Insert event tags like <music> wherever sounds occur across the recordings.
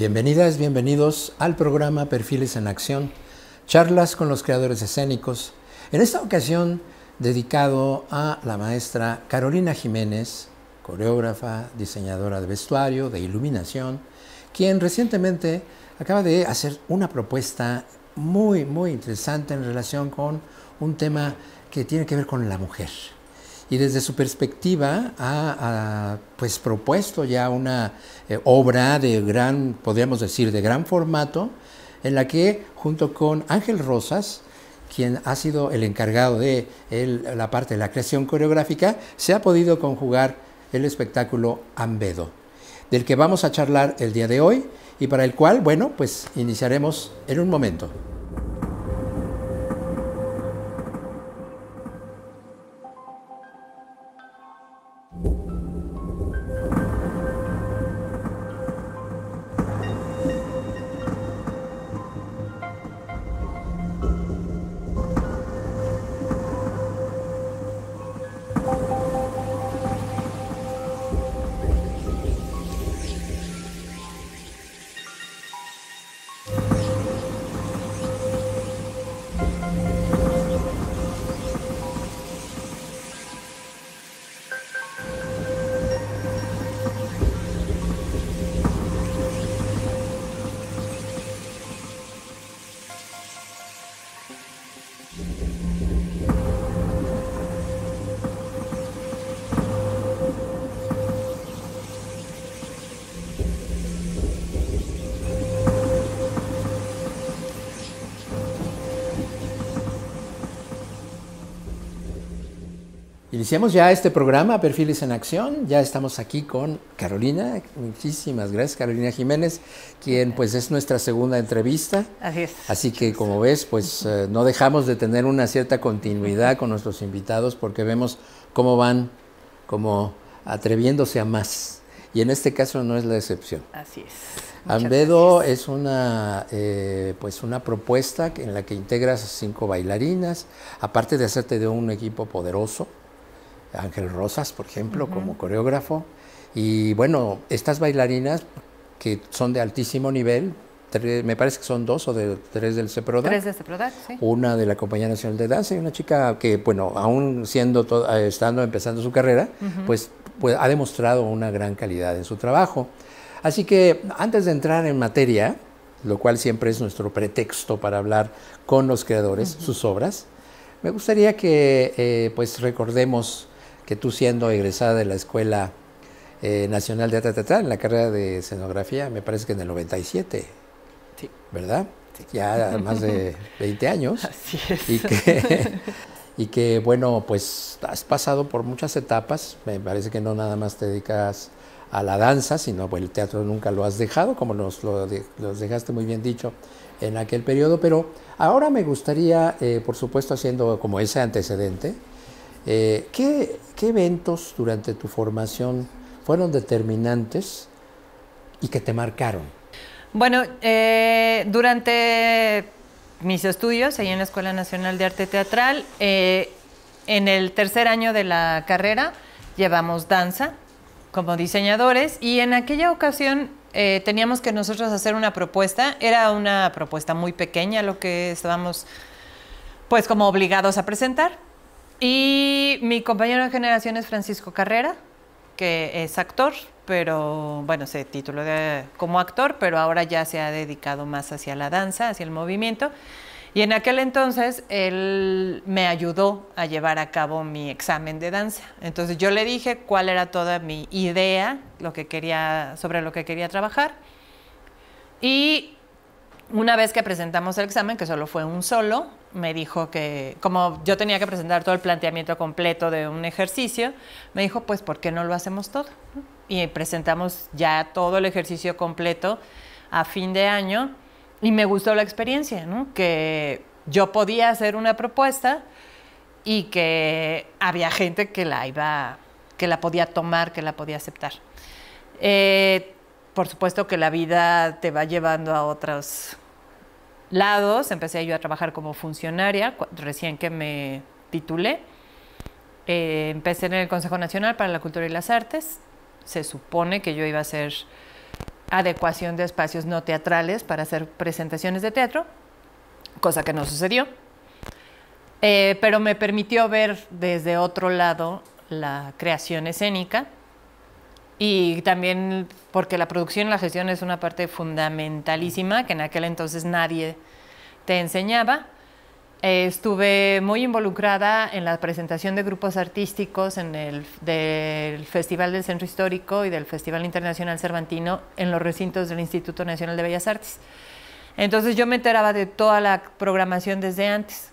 Bienvenidas, bienvenidos al programa Perfiles en Acción, charlas con los creadores escénicos, en esta ocasión dedicado a la maestra Carolina Jiménez, coreógrafa, diseñadora de vestuario, de iluminación, quien recientemente acaba de hacer una propuesta muy, muy interesante en relación con un tema que tiene que ver con la mujer y desde su perspectiva ha, pues, propuesto ya una eh, obra de gran, podríamos decir, de gran formato, en la que junto con Ángel Rosas, quien ha sido el encargado de la parte de la creación coreográfica, se ha podido conjugar el espectáculo Ambedo, del que vamos a charlar el día de hoy y para el cual, bueno, pues iniciaremos en un momento. Iniciamos ya este programa, Perfiles en Acción. Ya estamos aquí con Carolina. Muchísimas gracias, Carolina Jiménez, quien pues es nuestra segunda entrevista. Así es. Así que como ves, pues <laughs> eh, no dejamos de tener una cierta continuidad con nuestros invitados porque vemos cómo van como atreviéndose a más. Y en este caso no es la excepción. Así es. Ambedo es una, eh, pues una propuesta en la que integras cinco bailarinas, aparte de hacerte de un equipo poderoso, Ángel Rosas, por ejemplo, como coreógrafo. Y bueno, estas bailarinas que son de altísimo nivel, me parece que son dos o de, tres del CEPRODAC. Tres del CEPRODAC, sí. Una de la Compañía Nacional de Danza y una chica que, bueno, aún siendo eh, estando empezando su carrera, pues, pues, ha demostrado una gran calidad en su trabajo. Así que antes de entrar en materia, lo cual siempre es nuestro pretexto para hablar con los creadores, sus obras, me gustaría que eh, pues recordemos que tú siendo egresada de la Escuela eh, Nacional de Arte Teatral, en la carrera de escenografía, me parece que en el 97, ¿verdad? Ya más de 20 años. <laughs> Así es. Y que, bueno, pues has pasado por muchas etapas, me parece que no nada más te dedicas a la danza, sino pues, el teatro nunca lo has dejado, como nos lo dejaste muy bien dicho en aquel periodo, pero ahora me gustaría, eh, por supuesto, haciendo como ese antecedente, eh, ¿qué, eventos durante tu formación fueron determinantes y que te marcaron? Bueno, eh, durante mis estudios ahí en la Escuela Nacional de Arte Teatral, eh, en el tercer año de la carrera llevamos danza como diseñadores y en aquella ocasión teníamos que nosotros hacer una propuesta. Era una propuesta muy pequeña lo que estábamos pues como obligados a presentar y mi compañero de generación es Francisco Carrera, que es actor, pero bueno, se tituló como actor, pero ahora ya se ha dedicado más hacia la danza, hacia el movimiento. Y en aquel entonces él me ayudó a llevar a cabo mi examen de danza. Entonces yo le dije cuál era toda mi idea, lo que quería, sobre lo que quería trabajar. Y una vez que presentamos el examen, que solo fue un solo, me dijo que, como yo tenía que presentar todo el planteamiento completo de un ejercicio, me dijo, pues, ¿por qué no lo hacemos todo? Y presentamos ya todo el ejercicio completo a fin de año y me gustó la experiencia, Que yo podía hacer una propuesta y que había gente que la iba, que la podía tomar, que la podía aceptar. Eh, por supuesto que la vida te va llevando a otras lados. Empecé yo a trabajar como funcionaria recién que me titulé. Eh, empecé en el Consejo Nacional para la Cultura y las Artes. Se supone que yo iba a hacer adecuación de espacios no teatrales para hacer presentaciones de teatro, cosa que no sucedió. Eh, pero me permitió ver desde otro lado la creación escénica y también porque la producción y la gestión es una parte fundamentalísima que en aquel entonces nadie te enseñaba. Eh, estuve muy involucrada en la presentación de grupos artísticos en el, del Festival del Centro Histórico y del Festival Internacional Cervantino en los recintos del Instituto Nacional de Bellas Artes. Entonces yo me enteraba de toda la programación desde antes.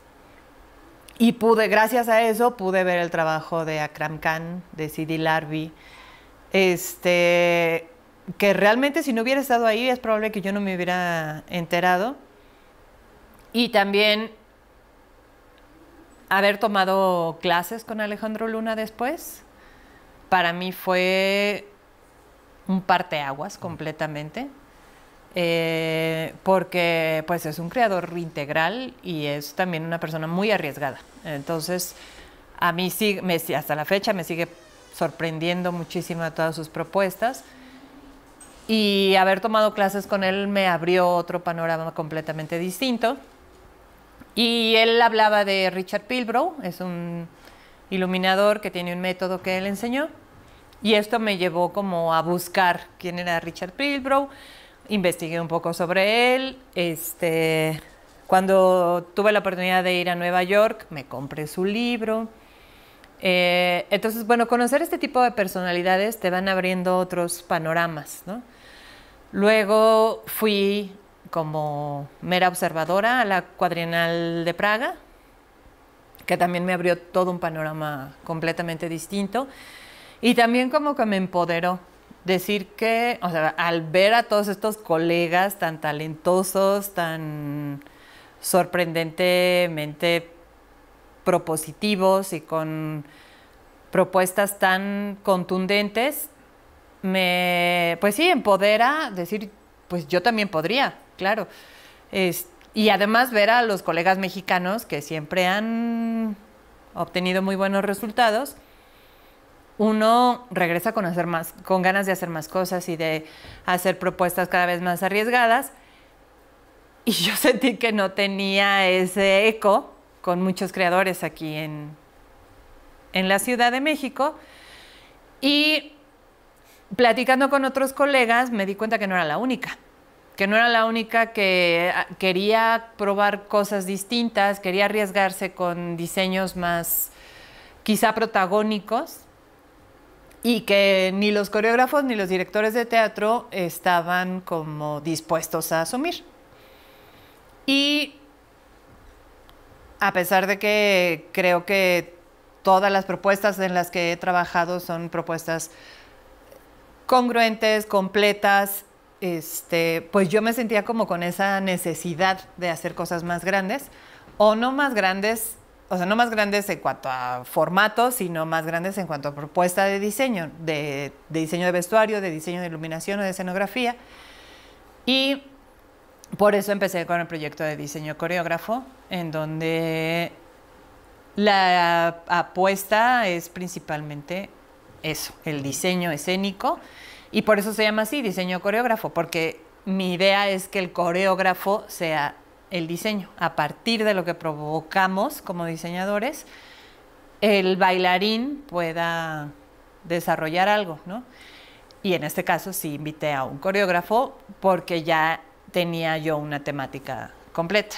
Y pude, gracias a eso, pude ver el trabajo de Akram Khan, de Sidi Larbi, este, que realmente si no hubiera estado ahí es probable que yo no me hubiera enterado. Y también haber tomado clases con Alejandro Luna después, para mí fue un parteaguas completamente, eh, porque pues es un creador integral y es también una persona muy arriesgada. Entonces, a mí sí, me, hasta la fecha me sigue sorprendiendo muchísimo a todas sus propuestas. Y haber tomado clases con él me abrió otro panorama completamente distinto. Y él hablaba de Richard Pilbrow, es un iluminador que tiene un método que él enseñó. Y esto me llevó como a buscar quién era Richard Pilbrow. Investigué un poco sobre él. Este, cuando tuve la oportunidad de ir a Nueva York, me compré su libro. Eh, entonces, bueno, conocer este tipo de personalidades te van abriendo otros panoramas, Luego fui como mera observadora a la cuadrienal de Praga, que también me abrió todo un panorama completamente distinto. Y también como que me empoderó decir que, o sea, al ver a todos estos colegas tan talentosos, tan sorprendentemente propositivos y con propuestas tan contundentes, me, pues sí, empodera decir, pues yo también podría, claro. y además ver a los colegas mexicanos que siempre han obtenido muy buenos resultados, uno regresa con, hacer más, con ganas de hacer más cosas y de hacer propuestas cada vez más arriesgadas. Y yo <laughs> sentí que no tenía ese eco con muchos creadores aquí en, en la Ciudad de México. Y platicando con otros colegas me di cuenta que no era la única, que no era la única que ah, quería probar cosas distintas, quería arriesgarse con diseños más quizá protagónicos y que ni los coreógrafos ni los directores de teatro estaban como dispuestos a asumir. Y a pesar de que creo que todas las propuestas en las que he trabajado son propuestas congruentes, completas, este, pues yo me sentía como con esa necesidad de hacer cosas más grandes, o no más grandes, o sea, no más grandes en cuanto a formato, sino más grandes en cuanto a propuesta de diseño, de, diseño de vestuario, de diseño de iluminación o de escenografía. Y por eso empecé con el proyecto de diseño coreógrafo, en donde la apuesta es principalmente eso, el diseño escénico, y por eso se llama así, diseño coreógrafo, porque mi idea es que el coreógrafo sea el diseño, a partir de lo que provocamos como diseñadores, el bailarín pueda desarrollar algo, ¿no? Y en este caso sí invité a un coreógrafo porque ya tenía yo una temática completa.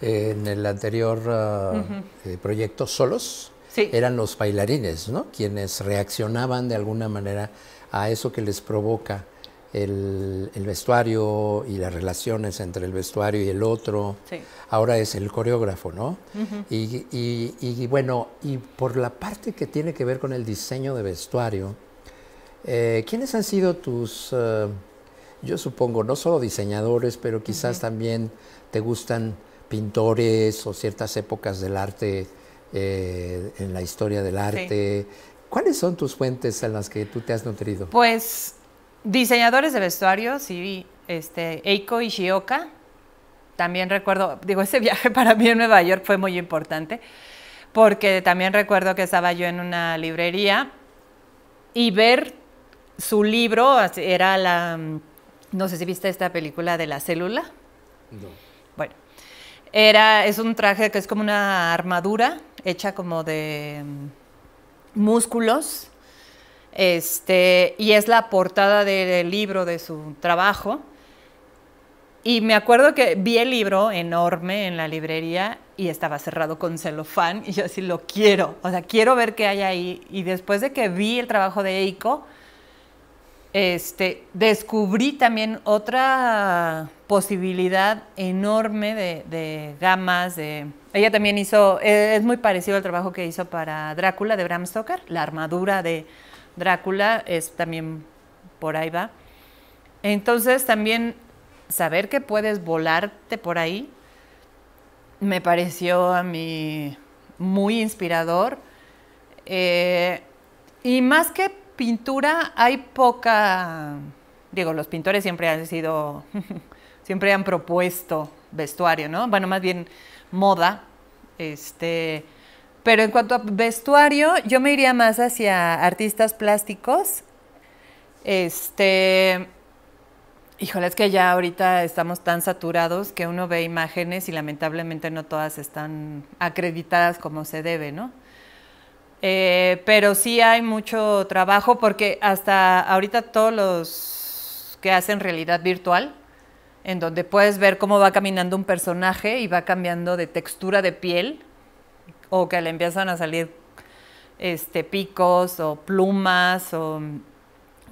En el anterior ah, eh, proyecto Solos, eran los bailarines, ¿no? Quienes reaccionaban de alguna manera a eso que les provoca el, vestuario y las relaciones entre el vestuario y el otro. Ahora es el coreógrafo, ¿no? y, bueno, y por la parte que tiene que ver con el diseño de vestuario, eh, ¿quiénes han sido tus eh, yo supongo, no solo diseñadores, pero quizás también te gustan pintores o ciertas épocas del arte, eh, en la historia del arte. ¿Cuáles son tus fuentes en las que tú te has nutrido? Pues diseñadores de vestuarios y este, Eiko Ishioka. También recuerdo, digo, ese viaje <laughs> para mí en Nueva York fue muy importante, porque también recuerdo que estaba yo en una librería y ver su libro, era la no sé si viste esta película de la célula. No. Bueno, era, es un traje que es como una armadura hecha como de mm, músculos. Este, y es la portada del libro de su trabajo. Y me acuerdo que vi el libro enorme en la librería y estaba cerrado con celofán y yo así lo quiero, o sea, quiero ver qué hay ahí. Y después de que vi el trabajo de Eiko, este, descubrí también otra posibilidad enorme de, gamas. De... Ella también hizo, e, es muy parecido al trabajo que hizo para Drácula de Bram Stoker, la armadura de Drácula es también por ahí va. Entonces también saber que puedes volarte por ahí me pareció a mí muy inspirador. Eh, y más que pintura hay poca, digo, los pintores siempre han sido, <laughs> siempre han propuesto vestuario, ¿no? Bueno, más bien moda, este, pero en cuanto a vestuario, yo me iría más hacia artistas plásticos, este, híjole, es que ya ahorita estamos tan saturados que uno ve imágenes y lamentablemente no todas están acreditadas como se debe, ¿no? Eh, pero sí hay mucho trabajo porque hasta ahorita todos los que hacen realidad virtual, en donde puedes ver cómo va caminando un personaje y va cambiando de textura de piel, o que le empiezan a salir este, picos o plumas, o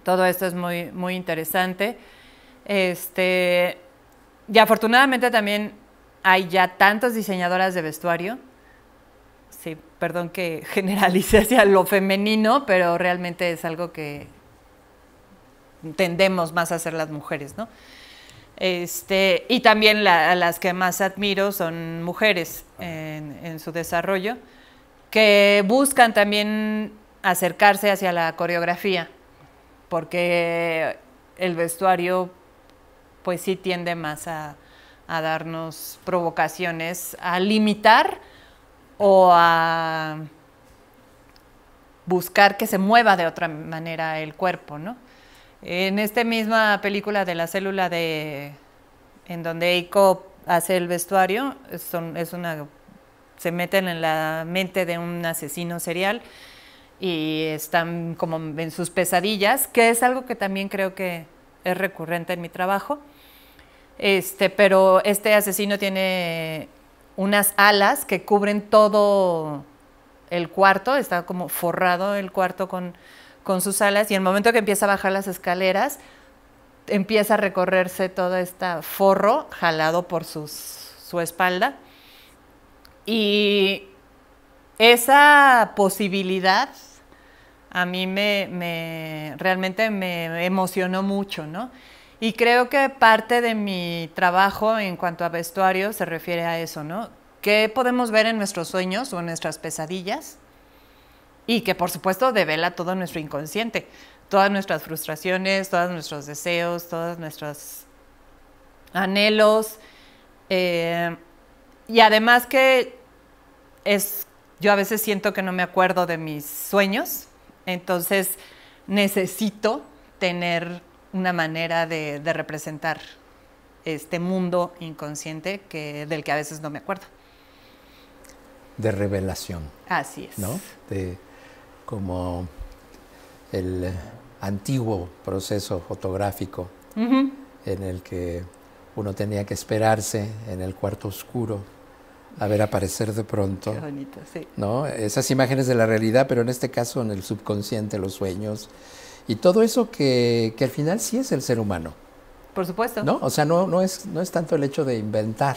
todo esto es muy, muy interesante. Este, y afortunadamente también hay ya tantas diseñadoras de vestuario perdón que <laughs> generalice hacia lo femenino, pero realmente es algo que tendemos más a hacer las mujeres, ¿no? Este, y también las que más admiro son mujeres en, su desarrollo, que buscan también acercarse hacia la coreografía, porque el vestuario pues sí tiende más a darnos provocaciones, a limitar o a buscar que se mueva de otra manera el cuerpo, ¿no? En esta misma película de la célula de en donde Eiko hace el vestuario, son, es una se meten en la mente de un asesino serial y están como en sus pesadillas, que es algo que también creo que es recurrente en mi trabajo. Este, pero este asesino tiene unas alas que cubren todo el cuarto, está como forrado el cuarto con, sus alas y el momento que empieza a bajar las escaleras, empieza a recorrerse todo este forro jalado por su espalda. Y esa posibilidad a mí me realmente me emocionó mucho, ¿no? Y creo que parte de mi trabajo en cuanto a vestuario se refiere a eso, ¿no? ¿Qué podemos ver en nuestros sueños o en nuestras pesadillas? Y que por supuesto devela todo nuestro inconsciente, todas nuestras frustraciones, todos nuestros deseos, todos nuestros anhelos. Eh, y además que es, yo a veces siento que no me acuerdo de mis sueños, entonces necesito tener una manera de, representar este mundo inconsciente que, del que a veces no me acuerdo. De revelación. Así es. ¿no? De, como el antiguo proceso fotográfico en el que uno tenía que esperarse en el cuarto oscuro a ver aparecer de pronto. Qué bonito, sí. ¿no? Esas imágenes de la realidad, pero en este caso en el subconsciente, los sueños, y todo eso que, al final sí es el ser humano. Por supuesto. ¿No? O sea, no, no, es, no es tanto el hecho de inventar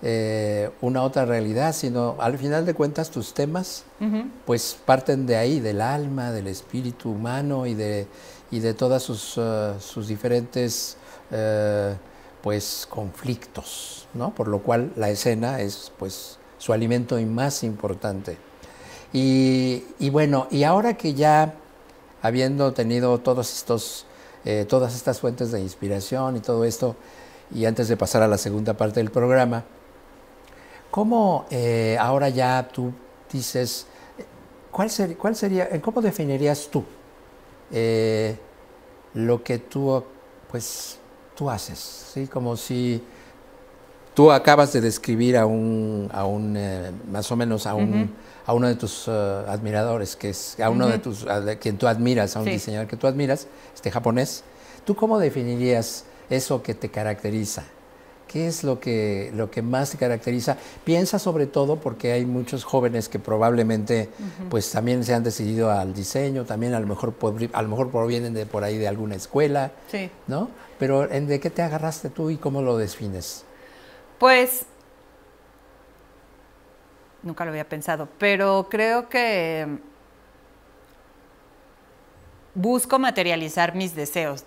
eh, una otra realidad, sino al final de cuentas tus temas pues parten de ahí, del alma, del espíritu humano y de, y de todas sus, eh, diferentes eh, pues conflictos, ¿no? Por lo cual la escena es pues su alimento más importante. Y, y bueno, y ahora que ya habiendo tenido todos estos, eh, todas estas fuentes de inspiración y todo esto, y antes de pasar a la segunda parte del programa, ¿cómo eh, ahora ya tú dices, cuál, sería cuál sería, eh, cómo definirías tú lo que tú, pues, tú haces? ¿sí? Como si tú acabas de describir a un, a un más o menos a un a uno de tus eh, admiradores, que es a uno de tus, quien tú admiras, a un diseñador que tú admiras, este japonés, ¿tú cómo definirías eso que te caracteriza? ¿Qué es lo que, lo que más te caracteriza? Piensa sobre todo porque hay muchos jóvenes que probablemente pues también se han decidido al diseño, también a lo mejor, a lo mejor provienen de por ahí de alguna escuela, ¿no? Pero ¿en ¿de qué te agarraste tú y cómo lo defines? Pues nunca lo había pensado, pero creo que busco materializar mis deseos,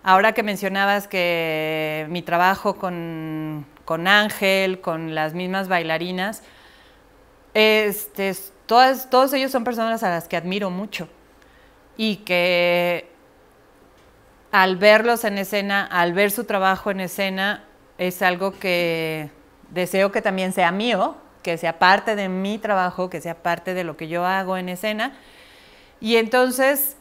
Ahora que mencionabas que mi trabajo con, con Ángel, con las mismas bailarinas, este, todos ellos son personas a las que admiro mucho y que al verlos en escena, al ver su trabajo en escena, es algo que deseo que también sea mío, que sea parte de mi trabajo, que sea parte de lo que yo hago en escena. Y entonces,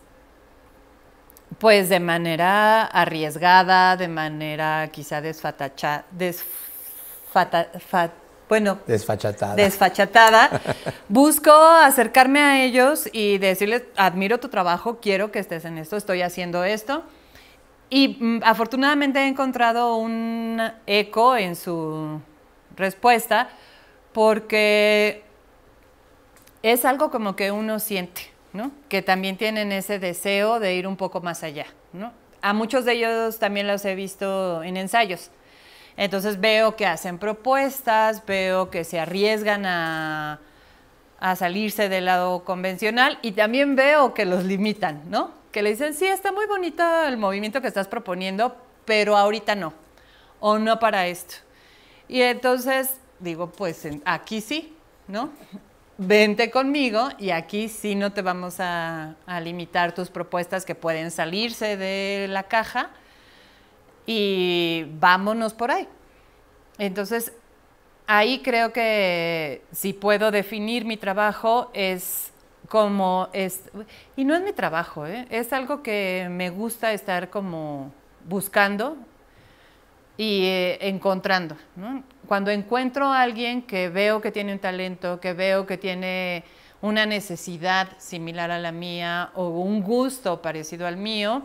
pues de manera arriesgada, de manera quizá desfatacha, desfata, bueno, desfachatada. desfachatada <laughs> busco acercarme a ellos y decirles, admiro tu trabajo, quiero que estés en esto, estoy haciendo esto. Y mm, afortunadamente he encontrado un eco en su respuesta, porque es algo como que uno siente, ¿no? Que también tienen ese deseo de ir un poco más allá, ¿no? A muchos de ellos también los he visto en ensayos. Entonces veo que hacen propuestas, veo que se arriesgan a, salirse del lado convencional y también veo que los limitan, ¿no? Que le dicen, sí, está muy bonito el movimiento que estás proponiendo, pero ahorita no, o no para esto. Y entonces digo, pues aquí sí, ¿no? Vente conmigo y aquí sí no te vamos a, limitar tus propuestas que pueden salirse de la caja y vámonos por ahí. Entonces, ahí creo que si puedo definir mi trabajo es como es y no es mi trabajo ¿eh? es algo que me gusta estar como buscando y eh, encontrando. Cuando encuentro a alguien que veo que tiene un talento, que veo que tiene una necesidad similar a la mía o un gusto parecido al mío,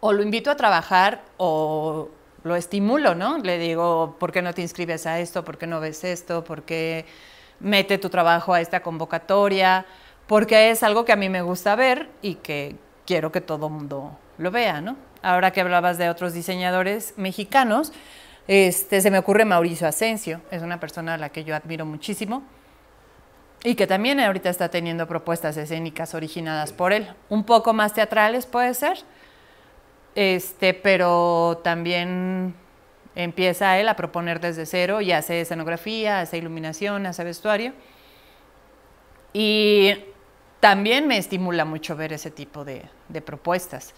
o lo invito a trabajar o lo estimulo, ¿no? Le digo, ¿por qué no te inscribes a esto? ¿Por qué no ves esto? ¿Por qué mete tu trabajo a esta convocatoria? Porque es algo que a mí me gusta ver y que quiero que todo mundo lo vea, ¿no? ahora que hablabas de otros diseñadores mexicanos, este, se me ocurre Mauricio Asensio, es una persona a la que yo admiro muchísimo y que también ahorita está teniendo propuestas escénicas originadas por él, un poco más teatrales puede ser, este, pero también empieza él a proponer desde cero y hace escenografía, hace iluminación, hace vestuario. Y también me estimula mucho ver ese tipo de propuestas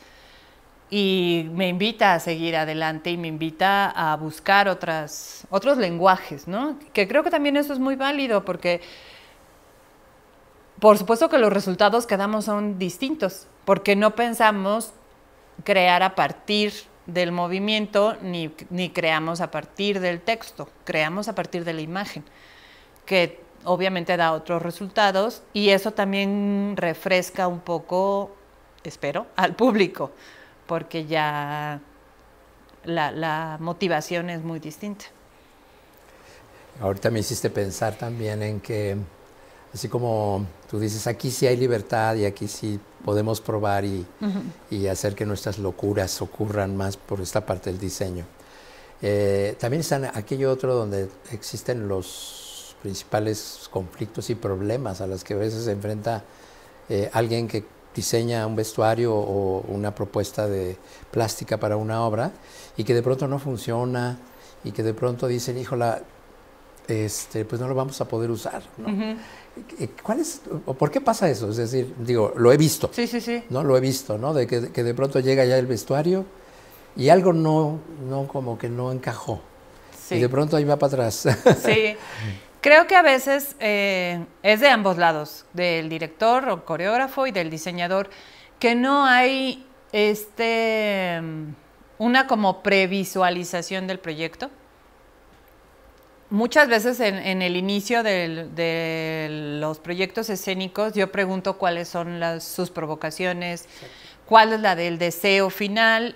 y me invita a seguir adelante y me invita a buscar otras, otros lenguajes, ¿no? Que creo que también eso es muy válido porque por supuesto que los resultados que damos son distintos, porque no pensamos crear a partir del movimiento ni, ni creamos a partir del texto, creamos a partir de la imagen, que obviamente da otros resultados y eso también refresca un poco, espero, al público porque ya la, motivación es muy distinta. Ahorita me hiciste pensar también en que, así como tú dices, aquí sí hay libertad y aquí sí podemos probar y, hacer que nuestras locuras ocurran más por esta parte del diseño. Eh, también están aquello otro donde existen los principales conflictos y problemas a los que a veces se enfrenta eh, alguien que diseña un vestuario o una propuesta de plástica para una obra y que de pronto no funciona y que de pronto dicen, híjola, este, pues no lo vamos a poder usar. ¿Cuál es, o por qué pasa eso? Es decir, digo, lo he visto. Sí, sí, sí. ¿no? Lo he visto, ¿no? De que, de pronto llega ya el vestuario y algo no, no como que no encajó. Y de pronto ahí va para atrás. Sí. <laughs> Creo que a veces eh, es de ambos lados, del director o coreógrafo y del diseñador, que no hay este, mm, una como previsualización del proyecto. Muchas veces en, el inicio de los proyectos escénicos yo pregunto cuáles son sus provocaciones, cuál es la del deseo final,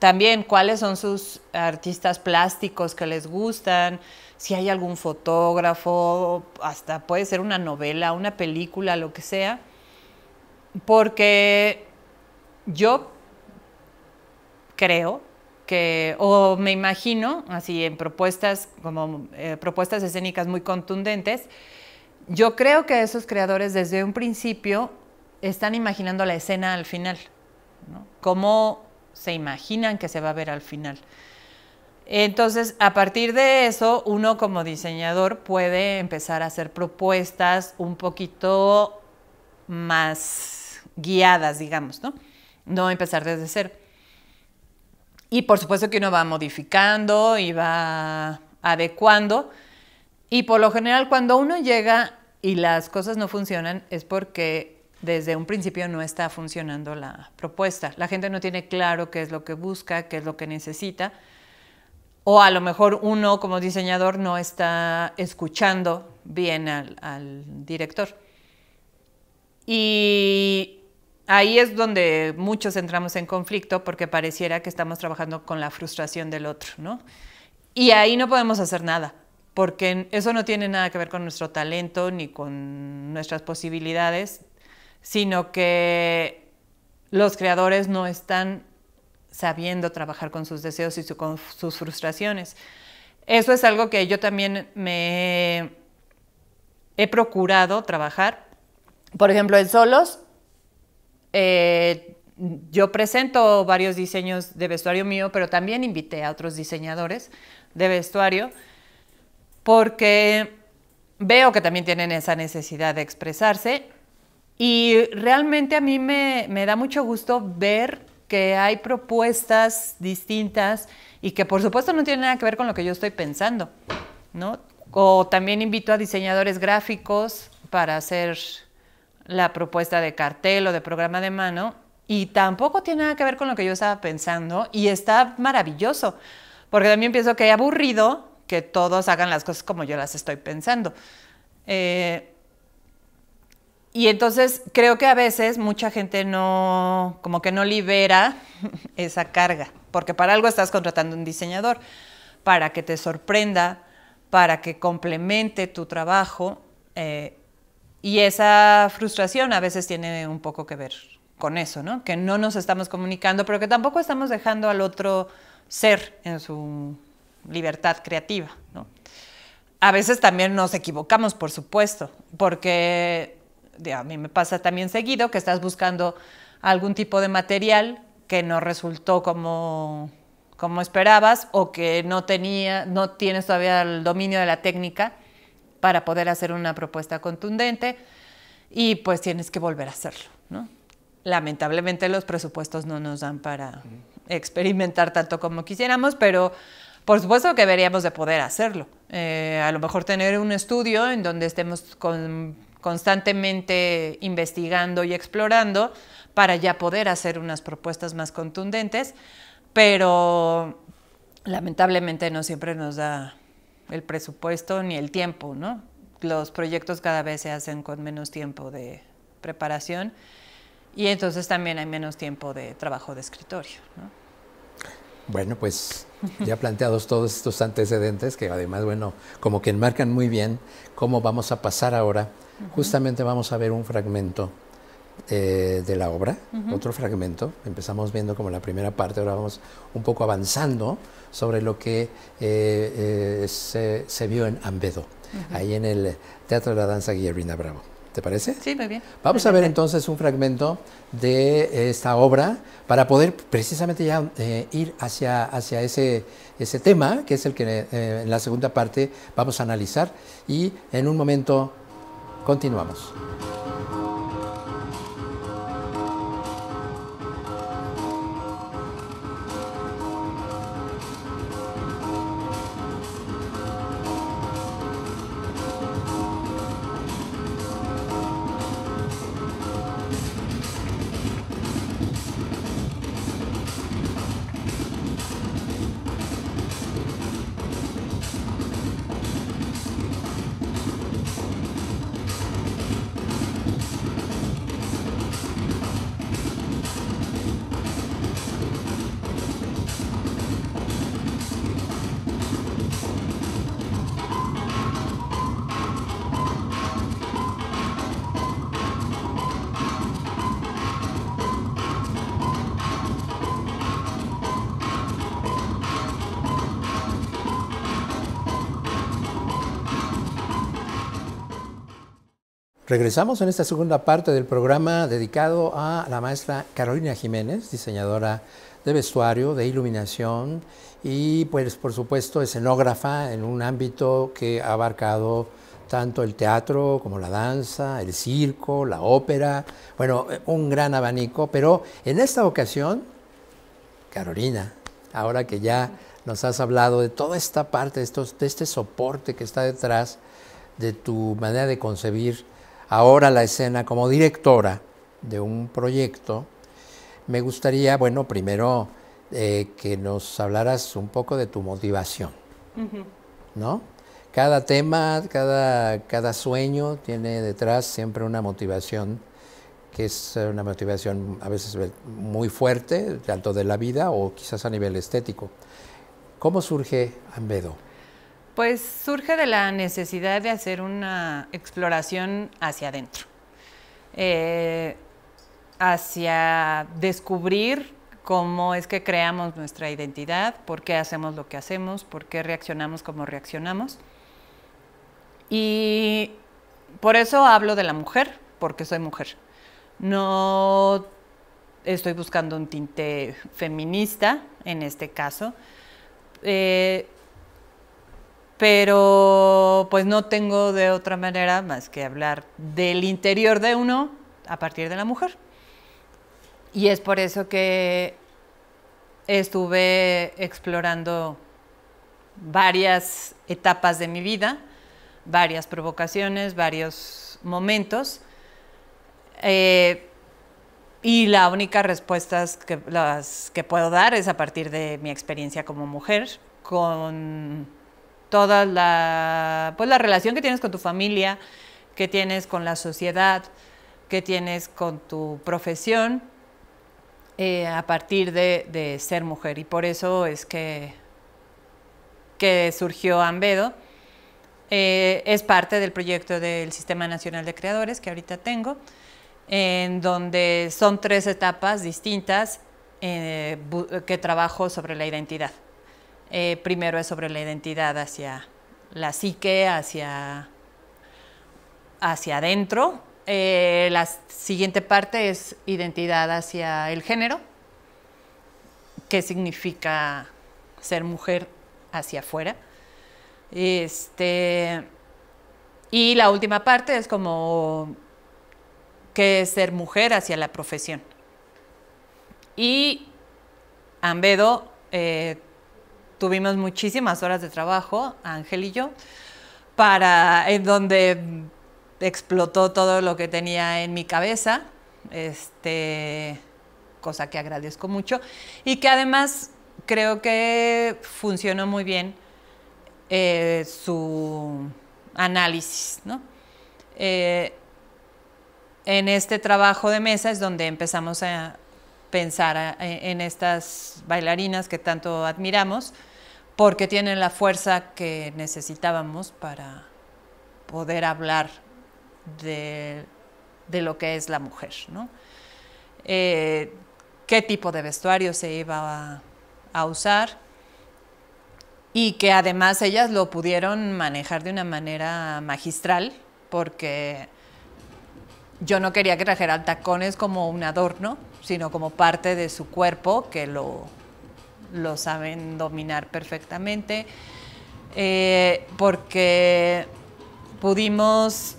también cuáles son sus artistas plásticos que les gustan, si hay algún fotógrafo, hasta puede ser una novela, una película, lo que sea, porque yo creo que, o me imagino, así en propuestas, como eh, propuestas escénicas muy contundentes, yo creo que esos creadores desde un principio están imaginando la escena al final, ¿no? cómo se imaginan que se va a ver al final. Entonces, a partir de eso, uno como diseñador puede empezar a hacer propuestas un poquito más guiadas, digamos, ¿no? No empezar desde cero. Y por supuesto que uno va modificando y va adecuando. Y por lo general, cuando uno llega y las cosas no funcionan, es porque desde un principio no está funcionando la propuesta. La gente no tiene claro qué es lo que busca, qué es lo que necesita o a lo mejor uno como diseñador no está escuchando bien al, director. Y ahí es donde muchos entramos en conflicto porque pareciera que estamos trabajando con la frustración del otro, ¿no? Y ahí no podemos hacer nada, porque eso no tiene nada que ver con nuestro talento ni con nuestras posibilidades, sino que los creadores no están sabiendo trabajar con sus deseos y con sus frustraciones. Eso es algo que yo también me he procurado trabajar. Por ejemplo, en solos, eh, yo presento varios diseños de vestuario mío, pero también invité a otros diseñadores de vestuario porque veo que también tienen esa necesidad de expresarse y realmente a mí me, me da mucho gusto ver que hay propuestas distintas y que por supuesto no tienen nada que ver con lo que yo estoy pensando, ¿no? O también invito a diseñadores gráficos para hacer la propuesta de cartel o de programa de mano y tampoco tiene nada que ver con lo que yo estaba pensando y está maravilloso, porque también pienso que es aburrido que todos hagan las cosas como yo las estoy pensando. Eh, y entonces creo que a veces mucha gente no, como que no libera <laughs> esa carga, porque para algo estás contratando un diseñador, para que te sorprenda, para que complemente tu trabajo. Eh, y esa frustración a veces tiene un poco que ver con eso, ¿no? Que no nos estamos comunicando, pero que tampoco estamos dejando al otro ser en su libertad creativa, ¿no? A veces también nos equivocamos, por supuesto, porque a mí me pasa también seguido que estás buscando algún tipo de material que no resultó como, como esperabas o que no, tenía, no tienes todavía el dominio de la técnica para poder hacer una propuesta contundente y pues tienes que volver a hacerlo. Lamentablemente los presupuestos no nos dan para experimentar tanto como quisiéramos, pero por supuesto que deberíamos de poder hacerlo. Eh, a lo mejor tener un estudio en donde estemos con constantemente investigando y explorando para ya poder hacer unas propuestas más contundentes, pero lamentablemente no siempre nos da el presupuesto ni el tiempo, ¿no? Los proyectos cada vez se hacen con menos tiempo de preparación y entonces también hay menos tiempo de trabajo de escritorio, ¿no? Bueno, pues ya planteados todos estos antecedentes que además, bueno, como que enmarcan muy bien cómo vamos a pasar ahora, justamente vamos a ver un fragmento eh, de la obra, otro fragmento, empezamos viendo como la primera parte, ahora vamos un poco avanzando sobre lo que eh, eh, se, vio en Ambedo, ahí en el Teatro de la Danza Guillermina Bravo. ¿Te parece? Sí, muy bien. Vamos a ver entonces un fragmento de eh, esta obra para poder precisamente ya eh, ir hacia, hacia ese, tema, que es el que eh, en la segunda parte vamos a analizar y en un momento continuamos. Regresamos en esta segunda parte del programa dedicado a la maestra Carolina Jiménez, diseñadora de vestuario, de iluminación y pues por supuesto escenógrafa en un ámbito que ha abarcado tanto el teatro como la danza, el circo, la ópera, bueno, un gran abanico, pero en esta ocasión, Carolina, ahora que ya nos has hablado de toda esta parte, de, estos, de este soporte que está detrás de tu manera de concebir ahora la escena como directora de un proyecto, me gustaría, bueno, primero eh, que nos hablaras un poco de tu motivación, ¿no? Cada tema, cada, cada sueño tiene detrás siempre una motivación que es una motivación a veces muy fuerte, tanto de la vida o quizás a nivel estético. ¿Cómo surge Ambedo? Pues surge de la necesidad de hacer una exploración hacia adentro, eh, hacia descubrir cómo es que creamos nuestra identidad, por qué hacemos lo que hacemos, por qué reaccionamos como reaccionamos. Y por eso hablo de la mujer, porque soy mujer. No estoy buscando un tinte feminista en este caso. Eh, pero pues no tengo de otra manera más que hablar del interior de uno a partir de la mujer. Y es por eso que estuve explorando varias etapas de mi vida, varias provocaciones, varios momentos. Eh, y la única respuesta que, que puedo dar es a partir de mi experiencia como mujer, con toda la, pues, la relación que tienes con tu familia, que tienes con la sociedad, que tienes con tu profesión eh, a partir de, ser mujer. Y por eso es que, que surgió Ambedo. Eh, es parte del proyecto del Sistema Nacional de Creadores que ahorita tengo, en donde son tres etapas distintas eh, que trabajo sobre la identidad. Eh, primero es sobre la identidad hacia la psique, hacia, hacia adentro. Eh, la siguiente parte es identidad hacia el género, qué significa ser mujer hacia afuera. Este, y la última parte es como qué es ser mujer hacia la profesión. Y Ambedo eh, tuvimos muchísimas horas de trabajo, Ángel y yo, para, en donde explotó todo lo que tenía en mi cabeza, este, cosa que agradezco mucho, y que además creo que funcionó muy bien eh, su análisis, eh, en este trabajo de mesa es donde empezamos a pensar eh, en estas bailarinas que tanto admiramos, porque tienen la fuerza que necesitábamos para poder hablar de, lo que es la mujer. Eh, qué tipo de vestuario se iba a, a usar y que además ellas lo pudieron manejar de una manera magistral porque yo no quería que trajeran tacones como un adorno, sino como parte de su cuerpo que lo lo saben dominar perfectamente, eh, porque pudimos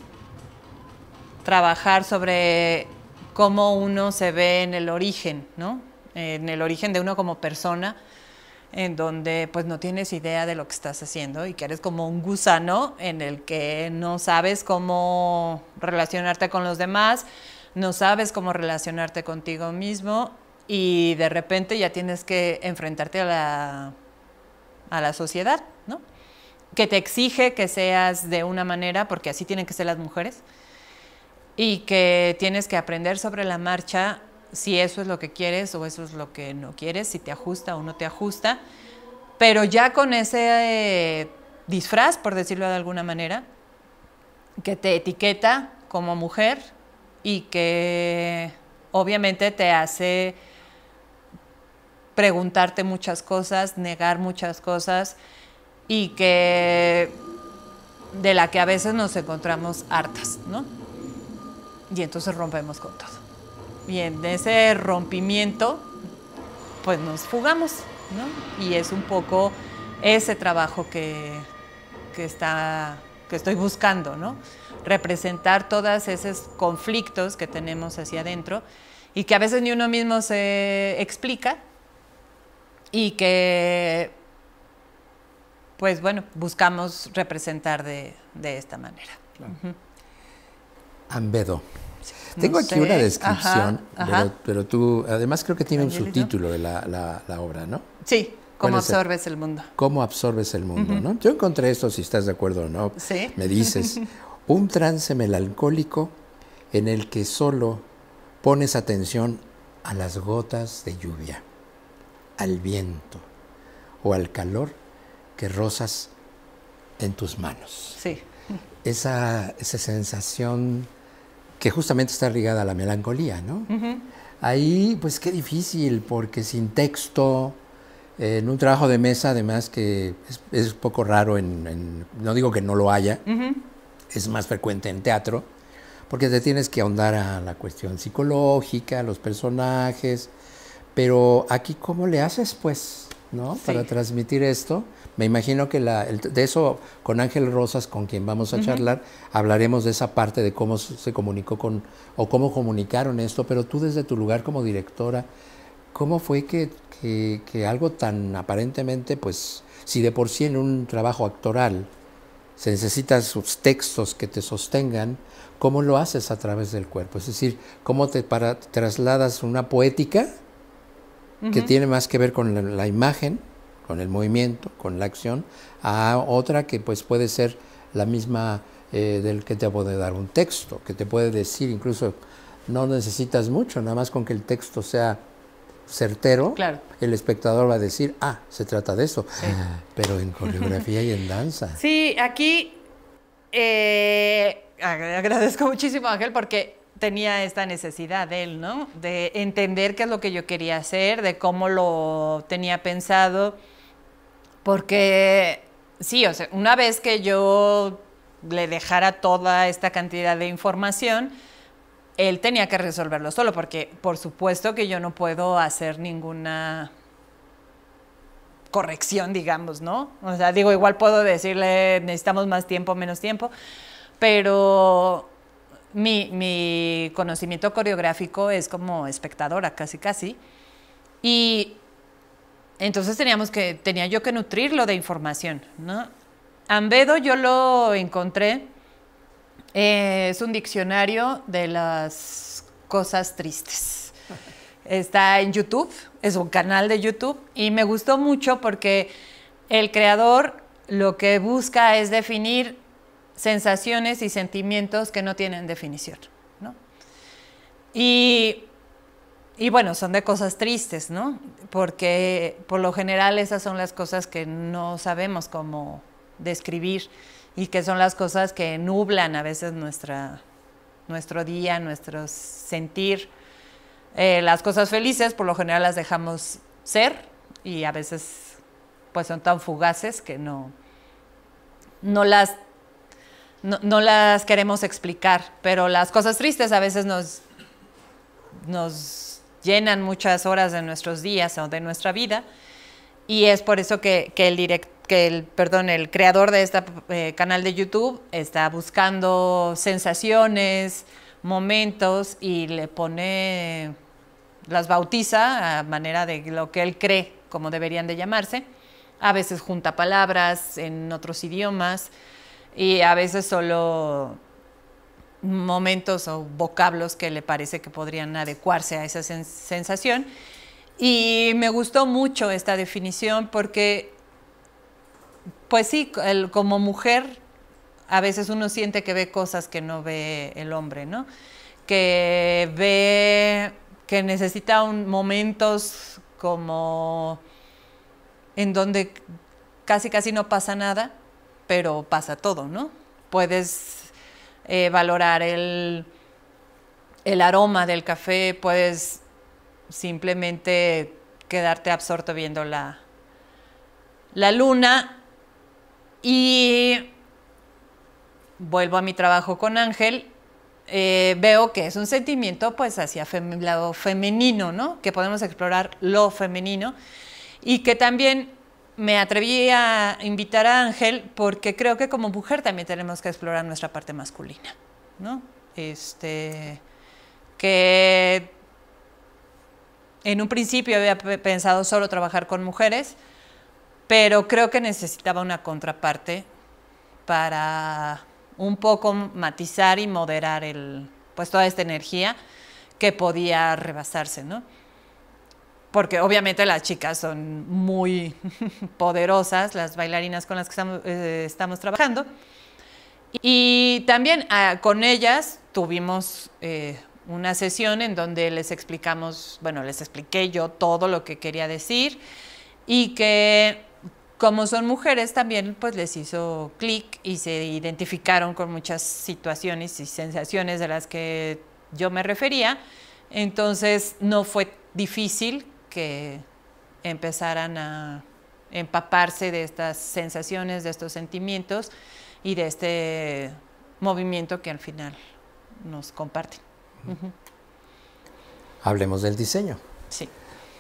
trabajar sobre cómo uno se ve en el origen, ¿no? En el origen de uno como persona, en donde pues no tienes idea de lo que estás haciendo y que eres como un gusano en el que no sabes cómo relacionarte con los demás, no sabes cómo relacionarte contigo mismo y de repente ya tienes que enfrentarte a la, a la sociedad, ¿no? que te exige que seas de una manera, porque así tienen que ser las mujeres, y que tienes que aprender sobre la marcha si eso es lo que quieres o eso es lo que no quieres, si te ajusta o no te ajusta, pero ya con ese disfraz, por decirlo de alguna manera, que te etiqueta como mujer y que obviamente te hace preguntarte muchas cosas, negar muchas cosas y que de la que a veces nos encontramos hartas, ¿no? Y entonces rompemos con todo. Y en ese rompimiento, pues nos fugamos, ¿no? Y es un poco ese trabajo que, que, está, que estoy buscando, ¿no? Representar todos esos conflictos que tenemos hacia adentro y que a veces ni uno mismo se explica, y que, pues bueno, buscamos representar de, esta manera. Ambedo. Tengo aquí una descripción, Pero, tú, además creo que tiene un subtítulo de la, obra, ¿no? Sí, ¿Cómo absorbes el mundo? ¿Cómo absorbes el mundo? ¿no? Yo encontré esto, si estás de acuerdo o no. Me dices, <laughs> un trance melancólico en el que solo pones atención a las gotas de lluvia al viento o al calor que rozas en tus manos. Sí. Esa, sensación que justamente está ligada a la melancolía, ¿no? Ahí, pues qué difícil, porque sin texto, en un trabajo de mesa, además que es, poco raro, en, no digo que no lo haya, es más frecuente en teatro, porque te tienes que ahondar a la cuestión psicológica, los personajes, pero aquí, ¿cómo le haces, pues, no? Para transmitir esto. Me imagino que la, de eso, con Ángel Rosas, con quien vamos a charlar, hablaremos de esa parte de cómo se comunicó con, o cómo comunicaron esto, pero tú desde tu lugar como directora, ¿cómo fue que, que, que algo tan aparentemente, pues, si de por sí en un trabajo actoral se necesitan sus textos que te sostengan, ¿cómo lo haces a través del cuerpo? Es decir, ¿cómo te para, trasladas una poética? que tiene más que ver con la, imagen, con el movimiento, con la acción, a otra que pues puede ser la misma eh, del que te puede dar un texto, que te puede decir incluso no necesitas mucho, nada más con que el texto sea certero, el espectador va a decir, ah, se trata de eso, <laughs> pero en coreografía y en danza. Sí, aquí eh, agradezco muchísimo Ángel porque tenía esta necesidad de él, ¿no? De entender qué es lo que yo quería hacer, de cómo lo tenía pensado, porque sí, o sea, una vez que yo le dejara toda esta cantidad de información, él tenía que resolverlo solo, porque por supuesto que yo no puedo hacer ninguna corrección, digamos, ¿no? O sea, digo, igual puedo decirle, necesitamos más tiempo, menos tiempo, pero mi, conocimiento coreográfico es como espectadora, casi casi. Y entonces teníamos que, tenía yo que nutrirlo de información, ¿no? Ambedo yo lo encontré, eh, es un diccionario de las cosas tristes. Está en YouTube, es un canal de YouTube y me gustó mucho porque el creador lo que busca es definir sensaciones y sentimientos que no tienen definición. Y, y, bueno, son de cosas tristes, ¿no? Porque por lo general esas son las cosas que no sabemos cómo describir y que son las cosas que nublan a veces nuestra, nuestro día, nuestro sentir. Eh, las cosas felices por lo general las dejamos ser y a veces pues son tan fugaces que no, no las no, las queremos explicar, pero las cosas tristes a veces nos, llenan muchas horas de nuestros días o de nuestra vida. Y es por eso que, el perdón, el creador de este eh, canal de YouTube está buscando sensaciones, momentos y le pone, las bautiza a manera de lo que él cree como deberían de llamarse. A veces junta palabras en otros idiomas, y a veces solo momentos o vocablos que le parece que podrían adecuarse a esa sensación. Y me gustó mucho esta definición porque, pues sí, como mujer a veces uno siente que ve cosas que no ve el hombre, ¿no? Que ve que necesita un, momentos como en donde casi casi no pasa nada pero pasa todo, ¿no? Puedes eh, valorar el, aroma del café, puedes simplemente quedarte absorto viendo la, luna. Y vuelvo a mi trabajo con Ángel, eh, veo que es un sentimiento pues hacia lo lado femenino, ¿no? Que podemos explorar lo femenino y que también me atreví a invitar a Ángel porque creo que como mujer también tenemos que explorar nuestra parte masculina, ¿no? Este, que en un principio había pensado solo trabajar con mujeres, pero creo que necesitaba una contraparte para un poco matizar y moderar el, pues toda esta energía que podía rebasarse, ¿no? porque obviamente las chicas son muy <laughs> poderosas, las bailarinas con las que estamos, eh, trabajando. Y también ah, con ellas tuvimos eh, una sesión en donde les explicamos, bueno, les expliqué yo todo lo que quería decir y que como son mujeres también pues les hizo clic y se identificaron con muchas situaciones y sensaciones de las que yo me refería. Entonces no fue difícil que empezaran a empaparse de estas sensaciones, de estos sentimientos y de este movimiento que al final nos comparten. Hablemos del diseño. Sí.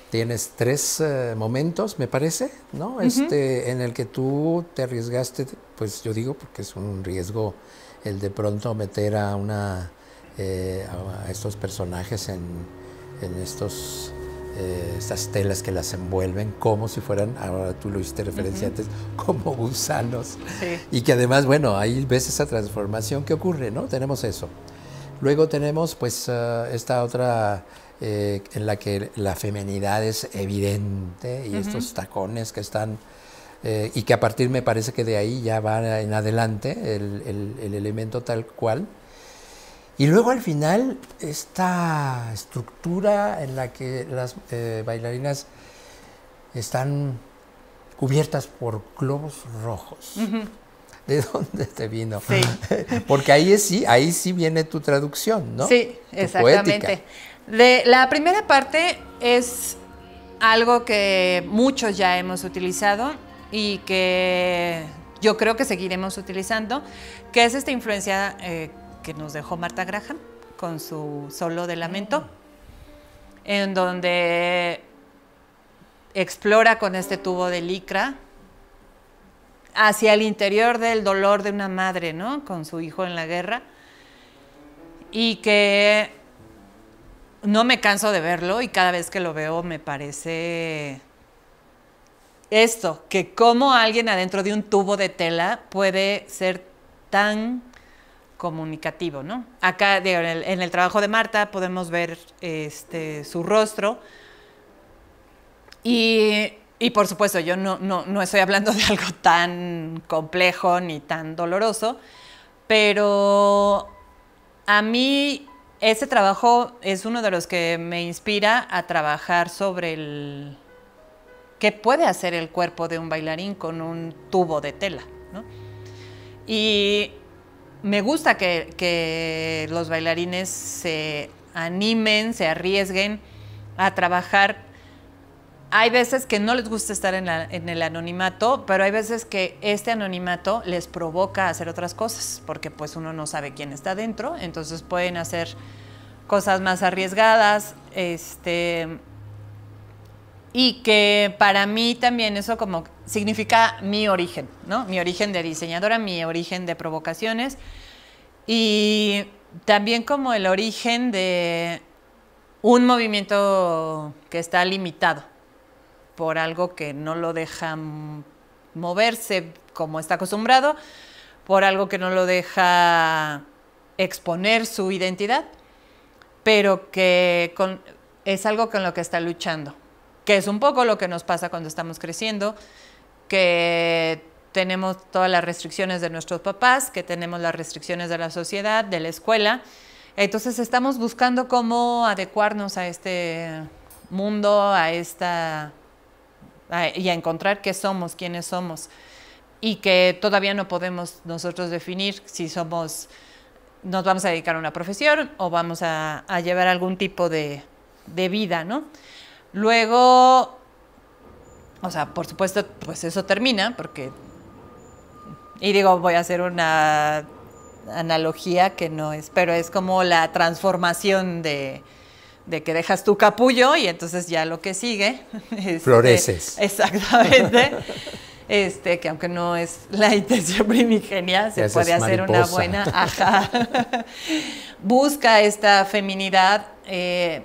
Tienes tres eh, momentos, me parece, ¿no? Este, en el que tú te arriesgaste, pues yo digo, porque es un riesgo el de pronto meter a una eh, a estos personajes en, en estos eh, estas telas que las envuelven como si fueran, ahora tú lo hiciste referencia antes, como gusanos. Y que además, bueno, ahí ves esa transformación que ocurre, ¿no? Tenemos eso. Luego tenemos pues ah, esta otra eh, en la que la femenidad es evidente y estos tacones que están... Eh, y que a partir me parece que de ahí ya va en adelante el elemento tal cual y luego al final, esta estructura en la que las eh, bailarinas están cubiertas por globos rojos. ¿De dónde te vino? <laughs> Porque ahí sí, ahí sí viene tu traducción, ¿no? Sí, exactamente. De la primera parte es algo que muchos ya hemos utilizado y que yo creo que seguiremos utilizando, que es esta influencia eh, que nos dejó Marta Graham con su solo de lamento, en donde explora con este tubo de licra hacia el interior del dolor de una madre, ¿no? Con su hijo en la guerra. Y que no me canso de verlo y cada vez que lo veo me parece esto, que cómo alguien adentro de un tubo de tela puede ser tan comunicativo, ¿no? Acá en, el, trabajo de Marta podemos ver este, su rostro y, por supuesto yo no, no, no, estoy hablando de <laughs> algo tan complejo ni tan doloroso, pero a mí ese trabajo es uno de los que me inspira a trabajar sobre el qué puede hacer el cuerpo de un bailarín con un tubo de tela, ¿no? Y me gusta que, los bailarines se animen, se arriesguen a trabajar. Hay veces que no les gusta estar en, el anonimato, pero hay veces que este anonimato les provoca hacer otras cosas, porque pues uno no sabe quién está dentro, entonces pueden hacer cosas más arriesgadas, este, y que para mí también eso como significa mi origen, ¿no? Mi origen de diseñadora, mi origen de provocaciones y también como el origen de un movimiento que está limitado por algo que no lo deja moverse como está acostumbrado, por algo que no lo deja exponer su identidad, pero que es algo con lo que está luchando que es un poco lo que nos pasa cuando estamos creciendo, que tenemos todas las restricciones de nuestros papás, que tenemos las restricciones de la sociedad, de la escuela. Entonces estamos buscando cómo adecuarnos a este mundo, a esta y a encontrar qué somos, quiénes somos y que todavía no podemos nosotros definir si somos nos vamos a dedicar a una profesión o vamos a, llevar algún tipo de, de vida, ¿no? Luego, o sea, por supuesto, pues eso termina, porque. Y digo, voy a hacer una analogía que no es, pero es como la transformación de, que dejas tu capullo y entonces ya lo que sigue. <laughs> es... Este, Floreces. Exactamente. <laughs> Este, que aunque no es la intención <laughs> primigenia, se puede hacer una buena ajá. Busca esta feminidad. Eh,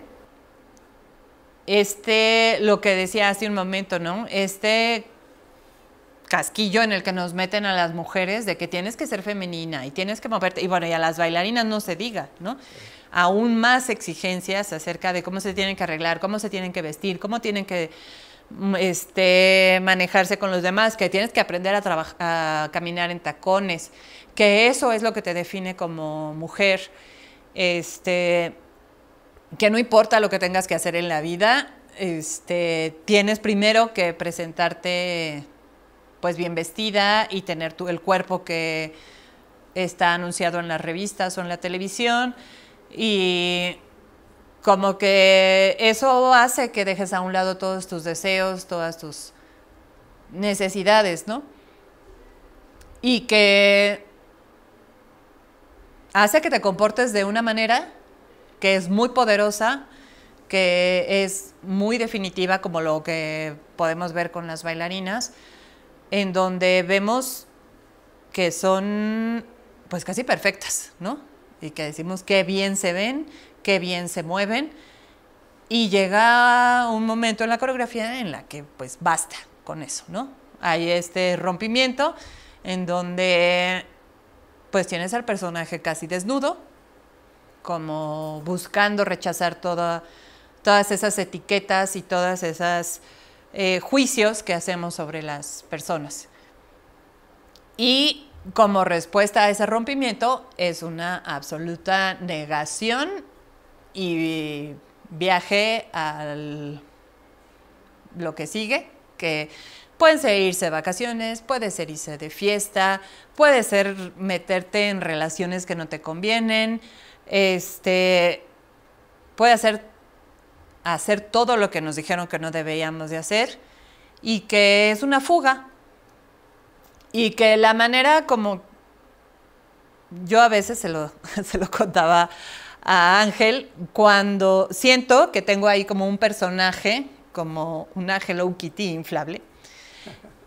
este, lo que decía hace un momento, ¿no? Este casquillo en el que nos meten a las mujeres de que tienes que ser femenina y tienes que moverte, y bueno, y a las bailarinas no se diga, ¿no? Aún más exigencias acerca de cómo se tienen que arreglar, cómo se tienen que vestir, cómo tienen que mm, este, manejarse con los demás, que tienes que aprender a, a caminar en tacones, que eso es lo que te define como mujer. Este, que no importa lo que tengas que hacer en la vida, este, tienes primero que presentarte pues bien vestida y tener tu, el cuerpo que está anunciado en las revistas o en la televisión y como que eso hace que dejes a un lado todos tus deseos, todas tus necesidades, ¿no? Y que hace que te comportes de una manera que es muy poderosa, que es muy definitiva, como lo que podemos ver con las bailarinas, en donde vemos que son pues casi perfectas, ¿no? Y que decimos qué bien se ven, qué bien se mueven, y llega un momento en la coreografía en la que pues basta con eso, ¿no? Hay este rompimiento en donde pues tienes al personaje casi desnudo, como buscando rechazar todas esas etiquetas y todos esos eh, juicios que hacemos sobre las personas. Y como respuesta a ese rompimiento es una absoluta negación y viaje al lo que sigue, que pueden ser irse de vacaciones, puede ser irse de fiesta, puede ser meterte en relaciones que no te convienen, este, puede hacer, hacer todo lo que nos dijeron que no debíamos de hacer y que es una fuga. Y que la manera como yo a veces se lo, <laughs> se lo contaba a Ángel, cuando siento que tengo ahí como un personaje, como un Hello Kitty inflable,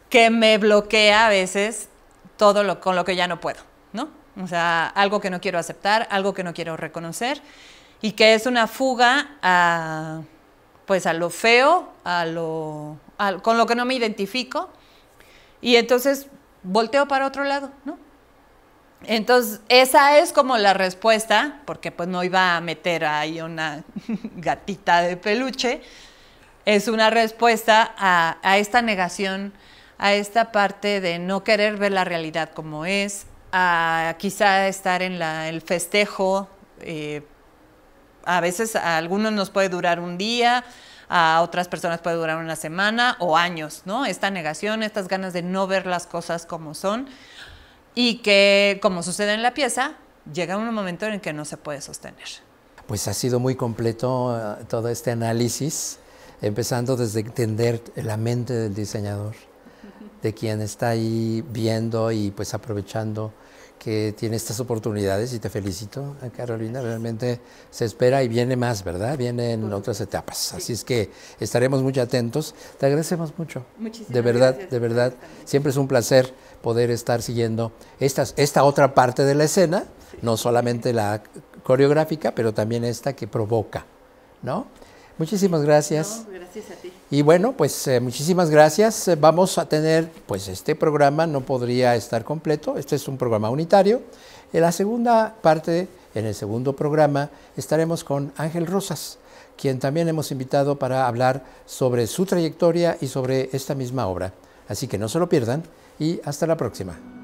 que me bloquea a veces todo lo con lo que ya no puedo. O sea, algo que no quiero aceptar, algo que no quiero reconocer y que es una fuga a, pues a lo feo, a lo, con lo que no me identifico. Y entonces volteo para otro lado, ¿no? Entonces, esa es como la respuesta, porque pues no iba a meter ahí una <laughs> gatita de peluche, es una respuesta a esta negación, a esta parte de no querer ver la realidad como es, a quizá estar en el festejo. Eh, a veces a algunos nos puede durar un día, a otras personas puede durar una semana o años, ¿no? Esta negación, estas ganas de no ver las cosas como son y que, como sucede en la pieza, llega un momento en el que no se puede sostener. Pues ha sido muy completo eh, todo este análisis, empezando desde entender la mente del diseñador de quien está ahí viendo y pues aprovechando que tiene estas oportunidades y te felicito, eh, Carolina, realmente se espera y viene más, ¿verdad? Vienen otras etapas, así es que estaremos muy atentos. Te agradecemos mucho. Muchísimas de verdad, de verdad, siempre es un placer poder estar siguiendo esta, esta otra parte de la escena, no solamente la coreográfica, pero también esta que provoca, ¿no? Muchísimas gracias. gracias a ti. Y bueno, pues eh, muchísimas gracias. Eh, vamos a tener, pues este programa no podría estar completo, este es un programa unitario. En la segunda parte, en el segundo programa, estaremos con Ángel Rosas, quien también hemos invitado para hablar sobre su trayectoria y sobre esta misma obra. Así que no se lo pierdan y hasta la próxima.